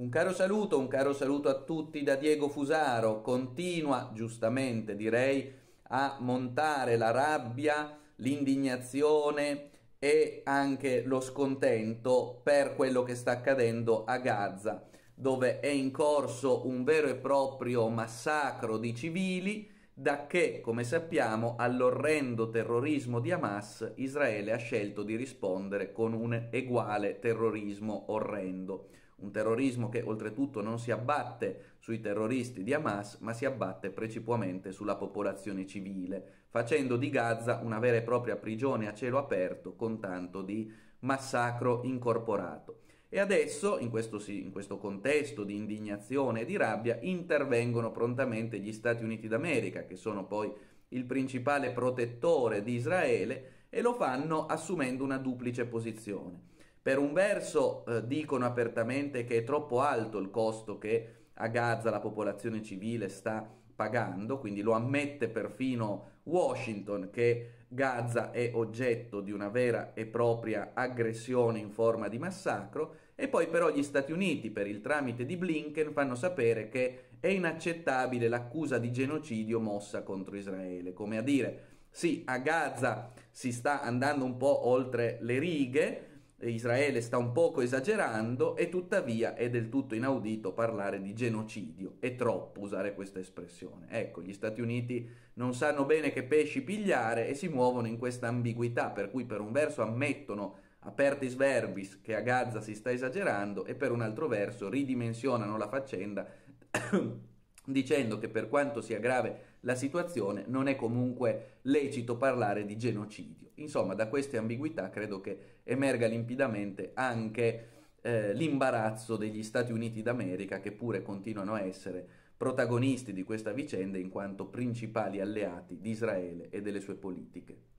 Un caro saluto, un caro saluto a tutti da Diego Fusaro. Continua, giustamente direi, a montare la rabbia, l'indignazione e anche lo scontento per quello che sta accadendo a Gaza, dove è in corso un vero e proprio massacro di civili da che, come sappiamo, all'orrendo terrorismo di Hamas Israele ha scelto di rispondere con un eguale terrorismo orrendo. Un terrorismo che oltretutto non si abbatte sui terroristi di Hamas, ma si abbatte precipuamente sulla popolazione civile, facendo di Gaza una vera e propria prigione a cielo aperto con tanto di massacro incorporato. E adesso, in questo, in questo contesto di indignazione e di rabbia, intervengono prontamente gli Stati Uniti d'America, che sono poi il principale protettore di Israele, e lo fanno assumendo una duplice posizione. Per un verso eh, dicono apertamente che è troppo alto il costo che a Gaza la popolazione civile sta pagando, quindi lo ammette perfino Washington che Gaza è oggetto di una vera e propria aggressione in forma di massacro e poi però gli Stati Uniti per il tramite di Blinken fanno sapere che è inaccettabile l'accusa di genocidio mossa contro Israele, come a dire sì, a Gaza si sta andando un po' oltre le righe, Israele sta un poco esagerando e tuttavia è del tutto inaudito parlare di genocidio, è troppo usare questa espressione. Ecco, gli Stati Uniti non sanno bene che pesci pigliare e si muovono in questa ambiguità, per cui per un verso ammettono apertis verbis che a Gaza si sta esagerando e per un altro verso ridimensionano la faccenda dicendo che per quanto sia grave la situazione non è comunque lecito parlare di genocidio. Insomma, da queste ambiguità credo che emerga limpidamente anche eh, l'imbarazzo degli Stati Uniti d'America che pure continuano a essere protagonisti di questa vicenda in quanto principali alleati di Israele e delle sue politiche.